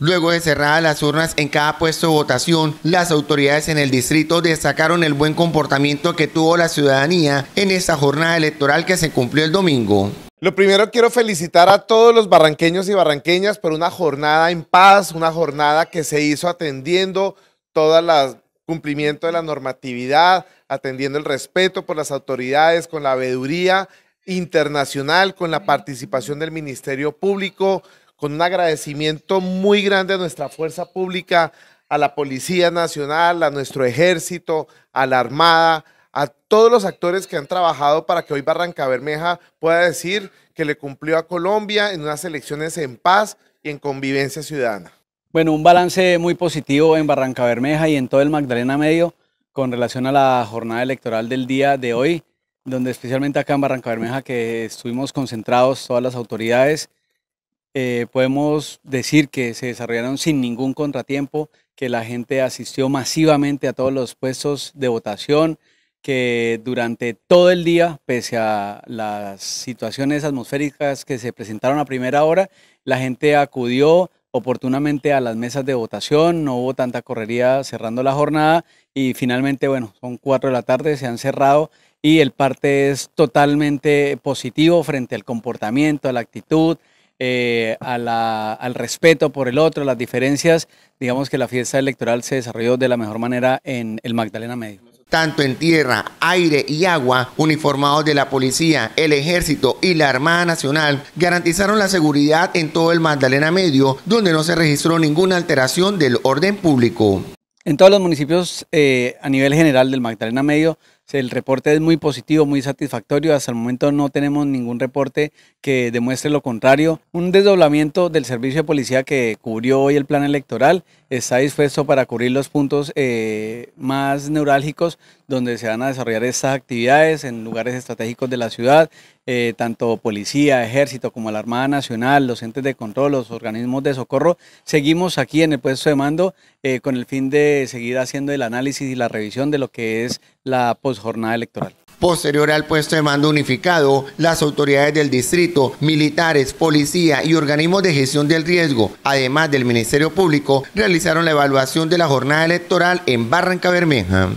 Luego de cerradas las urnas en cada puesto de votación, las autoridades en el distrito destacaron el buen comportamiento que tuvo la ciudadanía en esta jornada electoral que se cumplió el domingo. Lo primero quiero felicitar a todos los barranqueños y barranqueñas por una jornada en paz, una jornada que se hizo atendiendo todo el cumplimiento de la normatividad, atendiendo el respeto por las autoridades, con la veeduría internacional, con la participación del Ministerio Público, con un agradecimiento muy grande a nuestra fuerza pública, a la Policía Nacional, a nuestro ejército, a la Armada, a todos los actores que han trabajado para que hoy Barranca Bermeja pueda decir que le cumplió a Colombia en unas elecciones en paz y en convivencia ciudadana. Bueno, un balance muy positivo en Barranca Bermeja y en todo el Magdalena Medio con relación a la jornada electoral del día de hoy, donde especialmente acá en Barranca Bermeja que estuvimos concentrados todas las autoridades, eh, podemos decir que se desarrollaron sin ningún contratiempo, que la gente asistió masivamente a todos los puestos de votación, que durante todo el día, pese a las situaciones atmosféricas que se presentaron a primera hora, la gente acudió oportunamente a las mesas de votación, no hubo tanta correría cerrando la jornada y finalmente, bueno, son cuatro de la tarde, se han cerrado y el parte es totalmente positivo frente al comportamiento, a la actitud, eh, al respeto por el otro, las diferencias. Digamos que la fiesta electoral se desarrolló de la mejor manera en el Magdalena Medio tanto en tierra, aire y agua, uniformados de la policía, el ejército y la Armada Nacional garantizaron la seguridad en todo el Magdalena Medio, donde no se registró ninguna alteración del orden público. En todos los municipios eh, a nivel general del Magdalena Medio el reporte es muy positivo, muy satisfactorio. Hasta el momento no tenemos ningún reporte que demuestre lo contrario. Un desdoblamiento del servicio de policía que cubrió hoy el plan electoral está dispuesto para cubrir los puntos eh, más neurálgicos donde se van a desarrollar estas actividades en lugares estratégicos de la ciudad, eh, tanto policía, ejército como la Armada Nacional, los entes de control, los organismos de socorro. Seguimos aquí en el puesto de mando eh, con el fin de seguir haciendo el análisis y la revisión de lo que es la posjornada electoral. Posterior al puesto de mando unificado, las autoridades del distrito, militares, policía y organismos de gestión del riesgo, además del Ministerio Público, realizaron la evaluación de la jornada electoral en Barranca Bermeja.